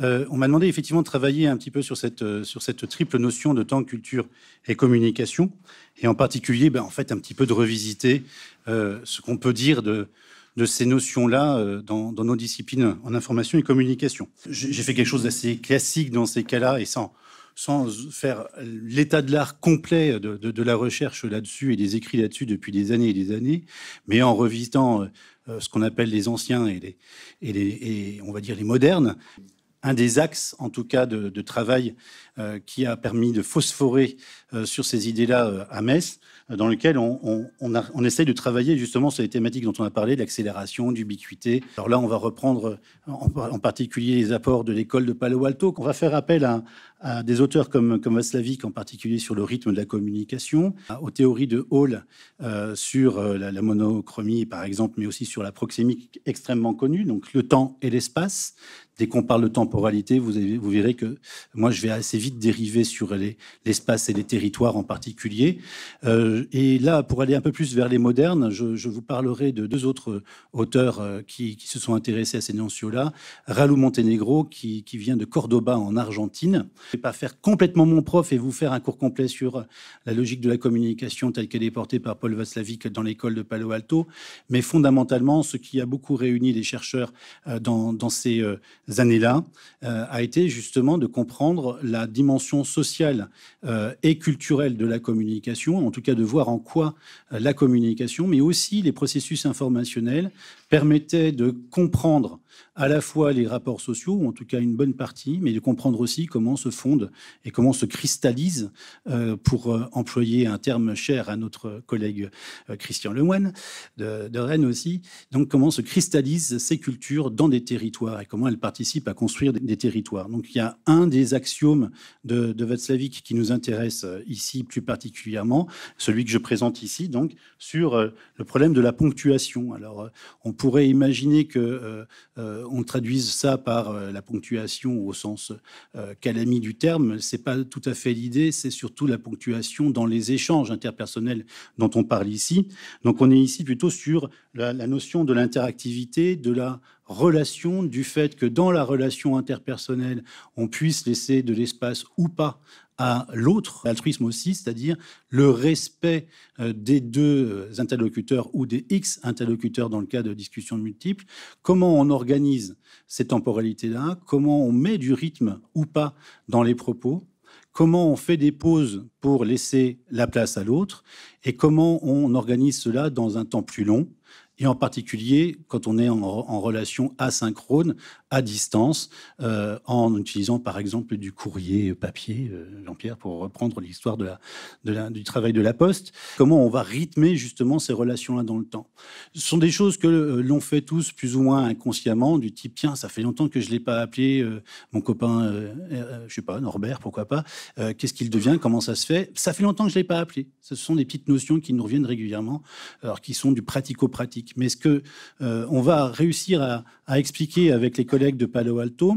Euh, on m'a demandé effectivement de travailler un petit peu sur cette, euh, sur cette triple notion de temps, culture et communication, et en particulier, ben, en fait, un petit peu de revisiter euh, ce qu'on peut dire de, de ces notions-là dans, nos disciplines en information et communication. J'ai fait quelque chose d'assez classique dans ces cas-là, et sans, sans faire l'état de l'art complet de, la recherche là-dessus et des écrits là-dessus depuis des années et des années, mais en revisitant ce qu'on appelle les anciens et les, et les et on va dire les modernes, un des axes, en tout cas, de, travail euh, qui a permis de phosphorer euh, sur ces idées-là euh, à Metz, dans lequel on, on, essaye de travailler justement sur les thématiques dont on a parlé, l'accélération, d'ubiquité. Alors là, on va reprendre en, particulier les apports de l'école de Palo Alto, qu'on va faire appel à, des auteurs comme, comme Vaslavik, en particulier sur le rythme de la communication, aux théories de Hall sur la, monochromie, par exemple, mais aussi sur la proxémique extrêmement connue, donc le temps et l'espace. Dès qu'on parle de temporalité, vous, vous verrez que moi, je vais assez vite dérivés sur l'espace et les territoires en particulier. Euh, et là, pour aller un peu plus vers les modernes, je, vous parlerai de deux autres euh, auteurs euh, qui, se sont intéressés à ces notions-là. Ralu Montenegro, qui, vient de Cordoba en Argentine. Je ne vais pas faire complètement mon prof et vous faire un cours complet sur la logique de la communication telle qu'elle est portée par Paul Vaslavic dans l'école de Palo Alto, mais fondamentalement, ce qui a beaucoup réuni les chercheurs dans, ces années-là a été justement de comprendre la dimension sociale euh, et culturelle de la communication, en tout cas de voir en quoi euh, la communication, mais aussi les processus informationnels permettait de comprendre à la fois les rapports sociaux, ou en tout cas une bonne partie, mais de comprendre aussi comment se fondent et comment se cristallisent, euh, pour euh, employer un terme cher à notre collègue euh, Christian Lemoine de, Rennes aussi, donc comment se cristallisent ces cultures dans des territoires et comment elles participent à construire des, territoires. Donc il y a un des axiomes de, de Václavic qui nous intéresse ici plus particulièrement, celui que je présente ici, donc sur le problème de la ponctuation. Alors on pourrait imaginer que euh, euh, on traduise ça par euh, la ponctuation au sens calami du terme. C'est pas tout à fait l'idée. C'est surtout la ponctuation dans les échanges interpersonnels dont on parle ici. Donc on est ici plutôt sur la, la notion de l'interactivité, de la relation, du fait que dans la relation interpersonnelle, on puisse laisser de l'espace ou pas à l'autre, l'altruisme aussi, c'est-à-dire le respect euh, des deux euh, interlocuteurs ou des X interlocuteurs dans le cas de discussions multiples, comment on organise ces temporalités-là, comment on met du rythme ou pas dans les propos, comment on fait des pauses pour laisser la place à l'autre, et comment on organise cela dans un temps plus long, et en particulier quand on est en, en, relation asynchrone à distance euh, en utilisant par exemple du courrier papier, euh, Jean-Pierre, pour reprendre l'histoire de, la, du travail de la poste. Comment on va rythmer justement ces relations-là dans le temps Ce sont des choses que euh, l'on fait tous plus ou moins inconsciemment, du type tiens, ça fait longtemps que je ne l'ai pas appelé mon copain, je sais pas, Norbert, pourquoi pas, qu'est-ce qu'il devient, comment ça se fait Ça fait longtemps que je ne l'ai pas appelé. Ce sont des petites notions qui nous reviennent régulièrement, alors qui sont du pratico-pratique. Mais est-ce que on va réussir à, à expliquer avec les collègues de Palo Alto,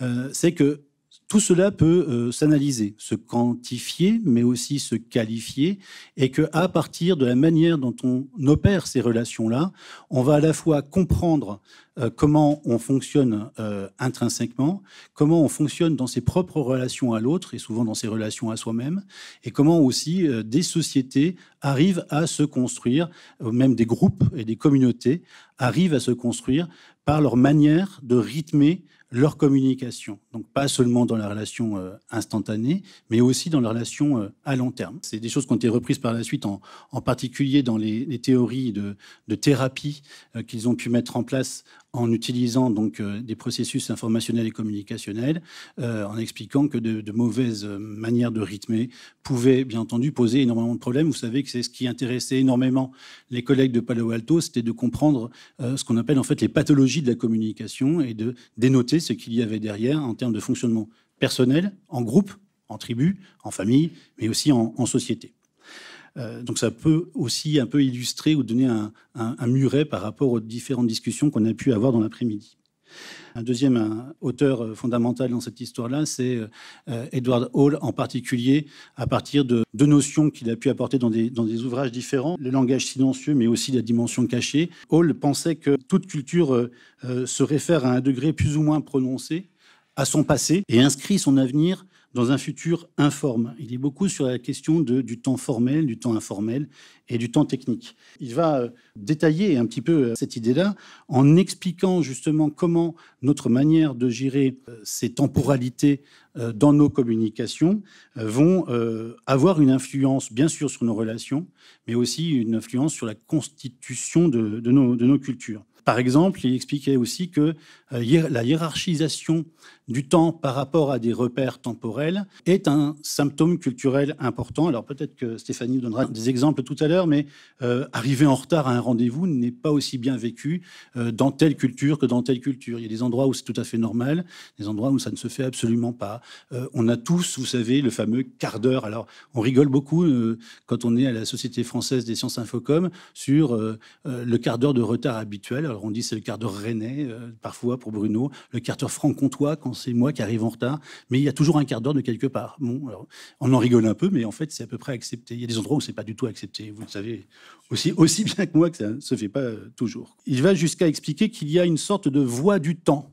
euh, c'est que tout cela peut euh, s'analyser, se quantifier, mais aussi se qualifier, et que à partir de la manière dont on opère ces relations-là, on va à la fois comprendre euh, comment on fonctionne intrinsèquement, comment on fonctionne dans ses propres relations à l'autre et souvent dans ses relations à soi-même, et comment aussi des sociétés arrivent à se construire, même des groupes et des communautés, arrivent à se construire par leur manière de rythmer leur communication. Donc pas seulement dans la relation euh, instantanée, mais aussi dans la relation euh, à long terme. C'est des choses qui ont été reprises par la suite, en, particulier dans les, théories de, thérapie euh, qu'ils ont pu mettre en place en utilisant donc euh, des processus informationnels et communicationnels, euh, en expliquant que de, mauvaises euh, manières de rythmer pouvaient bien entendu poser énormément de problèmes. Vous savez que c'est ce qui intéressait énormément les collègues de Palo Alto, c'était de comprendre ce qu'on appelle en fait les pathologies de la communication et de dénoter ce qu'il y avait derrière en termes de fonctionnement personnel, en groupe, en tribu, en famille, mais aussi en société. Euh, donc ça peut aussi un peu illustrer ou donner un, muret par rapport aux différentes discussions qu'on a pu avoir dans l'après-midi. Un deuxième auteur euh, fondamental dans cette histoire-là, c'est euh, Edward Hall en particulier, à partir de deux notions qu'il a pu apporter dans des, dans des, ouvrages différents, le langage silencieux, mais aussi la dimension cachée. Hall pensait que toute culture se réfère à un degré plus ou moins prononcé à son passé et inscrit son avenir dans un futur informe. Il est beaucoup sur la question du temps formel, du temps informel et du temps technique. Il va euh, détailler un petit peu euh, cette idée-là en expliquant justement comment notre manière de gérer euh, ces temporalités dans nos communications vont avoir une influence bien sûr sur nos relations, mais aussi une influence sur la constitution de, nos, de nos cultures. Par exemple, il expliquait aussi que la hiérarchisation du temps par rapport à des repères temporels est un symptôme culturel important. Alors peut-être que Stéphanie donnera des exemples tout à l'heure, mais euh, arriver en retard à un rendez-vous n'est pas aussi bien vécu euh, dans telle culture que dans telle culture. Il y a des endroits où c'est tout à fait normal, des endroits où ça ne se fait absolument pas. Euh, on a tous, vous savez, le fameux quart d'heure. Alors on rigole beaucoup quand on est à la Société française des sciences Infocom sur le quart d'heure de retard habituel. Alors on dit c'est le quart d'heure rennais parfois pour Bruno, le quart d'heure franc-comtois quand c'est moi qui arrive en retard, mais il y a toujours un quart d'heure de quelque part. on en rigole un peu, mais en fait, c'est à peu près accepté. Il y a des endroits où c'est pas du tout accepté. Vous le savez aussi, aussi bien que moi que ça ne se fait pas euh, toujours. Il va jusqu'à expliquer qu'il y a une sorte de voie du temps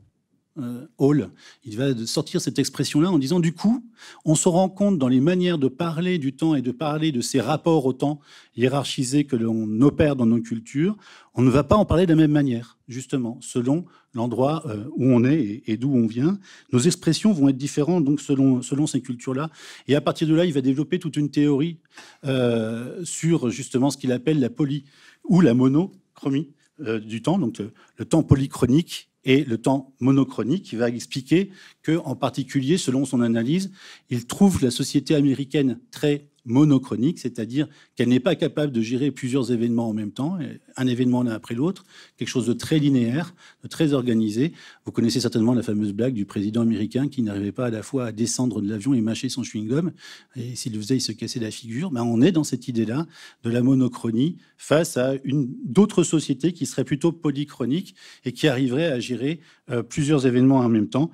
euh, Hall, il va sortir cette expression-là en disant du coup, on se rend compte dans les manières de parler du temps et de parler de ces rapports au temps hiérarchisés que l'on opère dans nos cultures, on ne va pas en parler de la même manière, justement, selon l'endroit euh, où on est et, d'où on vient. Nos expressions vont être différentes donc selon, selon ces cultures-là. Et à partir de là, il va développer toute une théorie euh, sur justement ce qu'il appelle la poly ou la monochromie du temps, donc le temps polychronique et le temps monochronique, Il va expliquer que, en particulier, selon son analyse, il trouve la société américaine très monochronique, c'est-à-dire qu'elle n'est pas capable de gérer plusieurs événements en même temps, un événement l'un après l'autre, quelque chose de très linéaire, de très organisé. Vous connaissez certainement la fameuse blague du président américain qui n'arrivait pas à la fois à descendre de l'avion et mâcher son chewing-gum, et s'il le faisait, il se casser la figure. Ben, on est dans cette idée-là de la monochronie face à d'autres sociétés qui seraient plutôt polychroniques et qui arriveraient à gérer euh, plusieurs événements en même temps.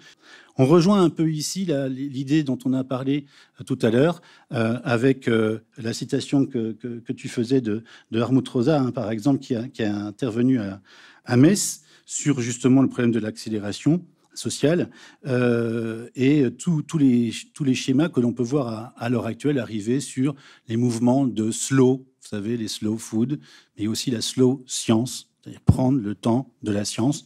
On rejoint un peu ici l'idée dont on a parlé euh, tout à l'heure, euh, avec euh, la citation que, tu faisais de, de Rosa, hein, par exemple, qui a, intervenu à, Metz sur justement le problème de l'accélération sociale et les, tous les schémas que l'on peut voir à, à l'heure actuelle arriver sur les mouvements de slow, vous savez, les slow food, mais aussi la slow science, c'est-à-dire prendre le temps de la science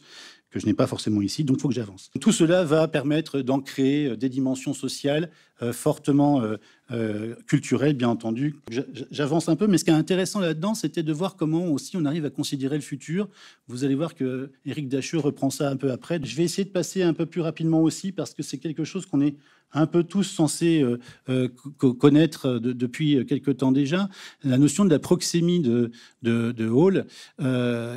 que je n'ai pas forcément ici, donc il faut que j'avance. Tout cela va permettre d'ancrer euh, des dimensions sociales euh, fortement euh, euh, culturel, bien entendu. J'avance un peu, mais ce qui est intéressant là-dedans, c'était de voir comment aussi on arrive à considérer le futur. Vous allez voir que Eric Dacheux reprend ça un peu après. Je vais essayer de passer un peu plus rapidement aussi, parce que c'est quelque chose qu'on est un peu tous censés euh, euh, connaître depuis quelque temps déjà. La notion de la proxémie de, de, Hall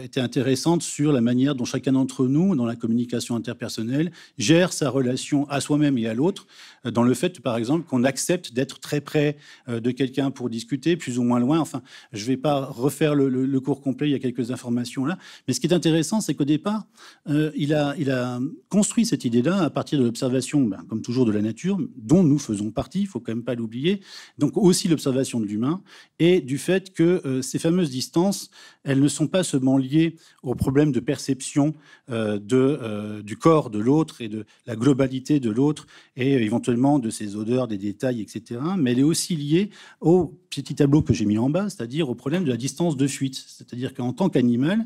était intéressante sur la manière dont chacun d'entre nous, dans la communication interpersonnelle, gère sa relation à soi-même et à l'autre, dans le fait, par exemple, qu'on accepte d'être très près euh, de quelqu'un pour discuter, plus ou moins loin. Enfin, je ne vais pas refaire le, cours complet, il y a quelques informations là. Mais ce qui est intéressant, c'est qu'au départ, euh, il, a, il a construit cette idée-là à partir de l'observation, ben, comme toujours, de la nature, dont nous faisons partie, il ne faut quand même pas l'oublier. Donc aussi l'observation de l'humain et du fait que euh, ces fameuses distances, elles ne sont pas seulement liées au problème de perception de, du corps de l'autre et de la globalité de l'autre et éventuellement de ses odeurs, des détails, etc. Hein, mais elle est aussi liée au petit tableau que j'ai mis en bas, c'est-à-dire au problème de la distance de fuite. C'est-à-dire qu'en tant qu'animal,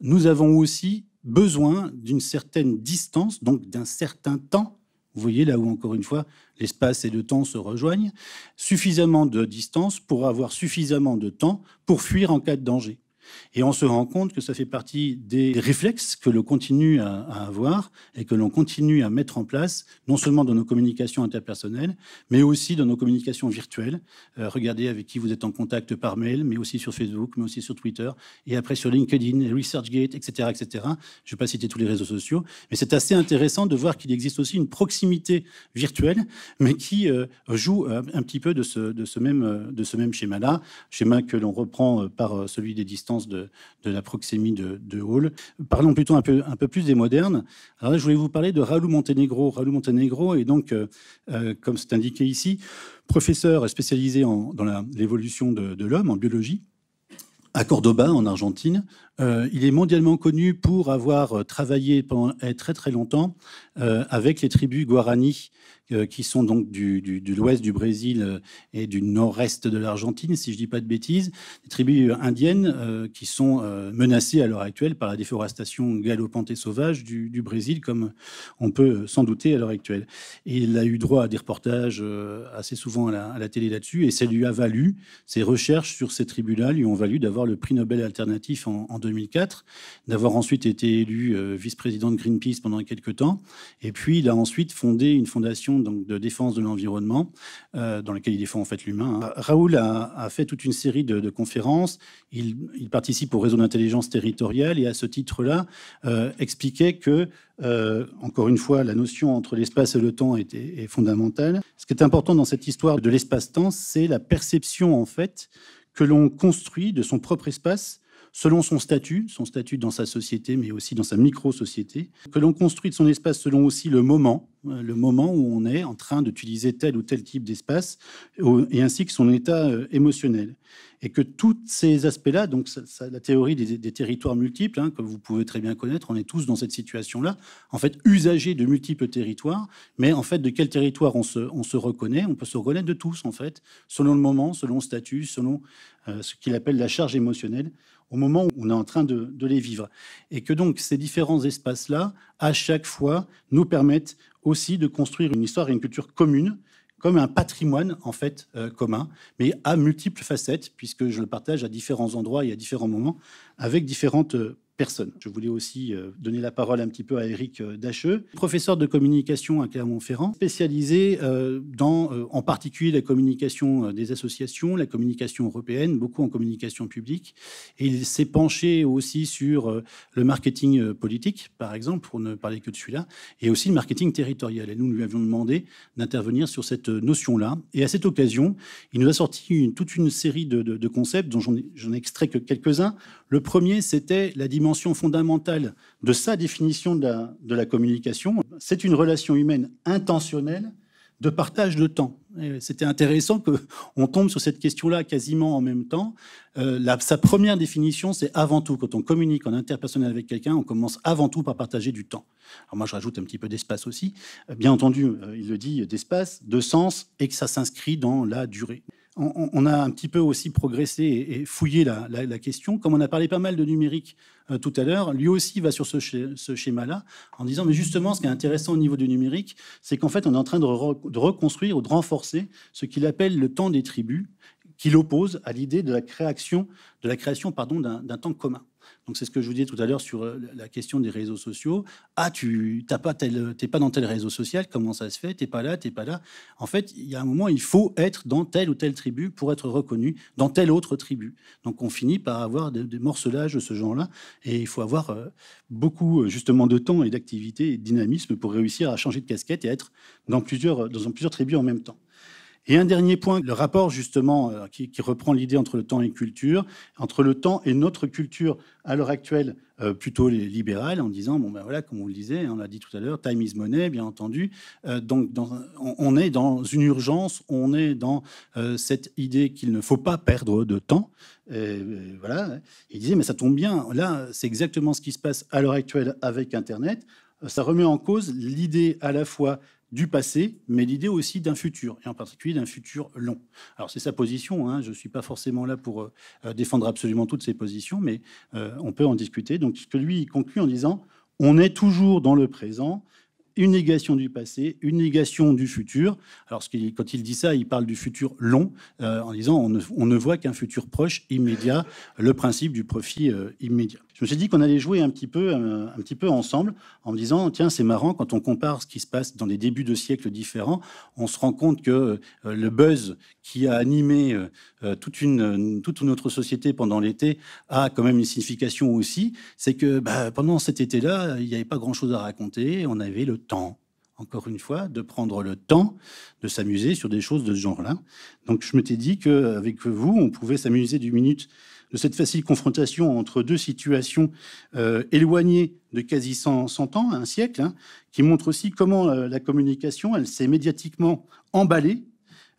nous avons aussi besoin d'une certaine distance, donc d'un certain temps. Vous voyez là où, encore une fois, l'espace et le temps se rejoignent, suffisamment de distance pour avoir suffisamment de temps pour fuir en cas de danger. Et on se rend compte que ça fait partie des réflexes que l'on continue à, avoir et que l'on continue à mettre en place, non seulement dans nos communications interpersonnelles, mais aussi dans nos communications virtuelles. Euh, regardez avec qui vous êtes en contact par mail, mais aussi sur Facebook, mais aussi sur Twitter, et après sur LinkedIn, ResearchGate, etc. etc. Je ne vais pas citer tous les réseaux sociaux, mais c'est assez intéressant de voir qu'il existe aussi une proximité virtuelle, mais qui euh, joue euh, un petit peu de de ce même schéma-là, schéma que l'on reprend par celui des distances de, la proxémie de, Hall. Parlons plutôt un peu, un peu plus des modernes. Alors je voulais vous parler de Raoul Montenegro. Raoul Montenegro est donc, euh, euh, comme c'est indiqué ici, professeur spécialisé dans l'évolution de, de l'homme, en biologie, à Cordoba, en Argentine, euh, il est mondialement connu pour avoir euh, travaillé pendant eh, très très longtemps euh, avec les tribus Guarani, qui sont donc du, du, de l'ouest du Brésil et du nord-est de l'Argentine, si je ne dis pas de bêtises, des tribus indiennes qui sont menacées à l'heure actuelle par la déforestation galopante et sauvage du, du, Brésil, comme on peut s'en douter à l'heure actuelle. Et il a eu droit à des reportages assez souvent à la, télé là-dessus, et ça lui a valu, ses recherches sur ces tribus-là lui ont valu d'avoir le prix Nobel alternatif en, en 2004, d'avoir ensuite été élu euh, vice-président de Greenpeace pendant quelques temps. Et puis, il a ensuite fondé une fondation donc, de défense de l'environnement, euh, dans laquelle il défend en fait l'humain. Hein. Raoul a, fait toute une série de, conférences. Il, participe au réseau d'intelligence territoriale et à ce titre-là, euh, expliquait que encore une fois, la notion entre l'espace et le temps était fondamentale. Ce qui est important dans cette histoire de l'espace-temps, c'est la perception en fait que l'on construit de son propre espace selon son statut, son statut dans sa société, mais aussi dans sa micro-société, que l'on construit de son espace selon aussi le moment, euh, le moment où on est en train d'utiliser tel ou tel type d'espace, euh, et ainsi que son état euh, émotionnel. Et que tous ces aspects-là, donc la théorie des, territoires multiples, comme hein, que vous pouvez très bien connaître, on est tous dans cette situation-là, en fait usagers de multiples territoires, mais en fait de quel territoire on se, reconnaît, on peut se reconnaître de tous en fait, selon le moment, selon le statut, selon ce qu'il appelle la charge émotionnelle au moment où on est en train de, les vivre. Et que donc ces différents espaces-là, à chaque fois, nous permettent aussi de construire une histoire et une culture commune comme un patrimoine en fait euh, commun, mais à multiples facettes, puisque je le partage à différents endroits et à différents moments avec différentes euh, je voulais aussi euh, donner la parole un petit peu à Eric euh, Dacheux, professeur de communication à Clermont-Ferrand, spécialisé euh, dans en particulier la communication des associations, la communication européenne, beaucoup en communication publique. Et il s'est penché aussi sur le marketing politique, par exemple, pour ne parler que de celui-là, et aussi le marketing territorial. Et nous lui avions demandé d'intervenir sur cette notion-là. Et à cette occasion, il nous a sorti une, toute une série de, concepts dont j'en extrais que quelques-uns. Le premier, c'était la dimension fondamentale de sa définition de la, communication. C'est une relation humaine intentionnelle de partage de temps. C'était intéressant qu'on tombe sur cette question-là quasiment en même temps. Euh, sa première définition, c'est avant tout, quand on communique en interpersonnel avec quelqu'un, on commence avant tout par partager du temps. Alors moi, je rajoute un petit peu d'espace aussi. Bien entendu, euh, il le dit, d'espace, de sens, et que ça s'inscrit dans la durée on, a un petit peu aussi progressé et, fouillé la, question. Comme on a parlé pas mal de numérique euh, tout à l'heure, lui aussi va sur ce, schéma-là en disant, mais justement, ce qui est intéressant au niveau du numérique, c'est qu'en fait, on est en train de, reconstruire ou de renforcer ce qu'il appelle le temps des tribus, qu'il oppose à l'idée de la création, d'un temps commun. Donc c'est ce que je vous disais tout à l'heure sur euh, la question des réseaux sociaux. Ah, tu t'as pas pas dans tel réseau social, comment ça se fait Tu n'es pas là, tu n'es pas là. En fait, il y a un moment, il faut être dans telle ou telle tribu pour être reconnu dans telle autre tribu. Donc on finit par avoir des, morcelages de ce genre-là, et il faut avoir euh, beaucoup euh, justement de temps et d'activité et de dynamisme pour réussir à changer de casquette et être dans plusieurs dans plusieurs tribus en même temps. Et un dernier point, le rapport justement euh, qui, reprend l'idée entre le temps et culture, entre le temps et notre culture à l'heure actuelle euh, plutôt libérale, en disant bon ben voilà, comme on le disait, on l'a dit tout à l'heure, time is money, bien entendu. Euh, donc dans, on, est dans une urgence, on est dans cette idée qu'il ne faut pas perdre de temps. voilà. Il disait mais ça tombe bien, là c'est exactement ce qui se passe à l'heure actuelle avec Internet ça remet en cause l'idée à la fois du passé, mais l'idée aussi d'un futur, et en particulier d'un futur long. Alors c'est sa position, hein, je ne suis pas forcément là pour euh, euh, défendre absolument toutes ses positions, mais euh, on peut en discuter. Donc ce que lui conclut en disant, on est toujours dans le présent, une négation du passé, une négation du futur. Alors, quand il dit ça, il parle du futur long, en disant on ne, voit qu'un futur proche, immédiat, le principe du profit immédiat je me suis dit qu'on allait jouer un petit peu, euh, un petit peu ensemble, en me disant tiens c'est marrant quand on compare ce qui se passe dans des débuts de siècles différents, on se rend compte que euh, le buzz qui a animé euh, toute notre société pendant l'été a quand même une signification aussi, c'est que bah, pendant cet été-là il n'y avait pas grand-chose à raconter, on avait le temps encore une fois, de prendre le temps de s'amuser sur des choses de ce genre-là. Donc je m'étais dit qu'avec vous, on pouvait s'amuser d'une minute de cette facile confrontation entre deux situations euh, éloignées de quasi 100, ans, un siècle, hein, qui montre aussi comment euh, la communication, elle s'est médiatiquement emballée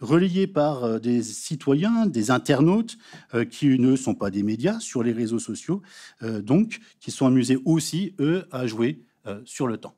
relayée par euh, des citoyens, des internautes, qui ne sont pas des médias, sur les réseaux sociaux, donc, qui sont amusés aussi, eux, à jouer sur le temps.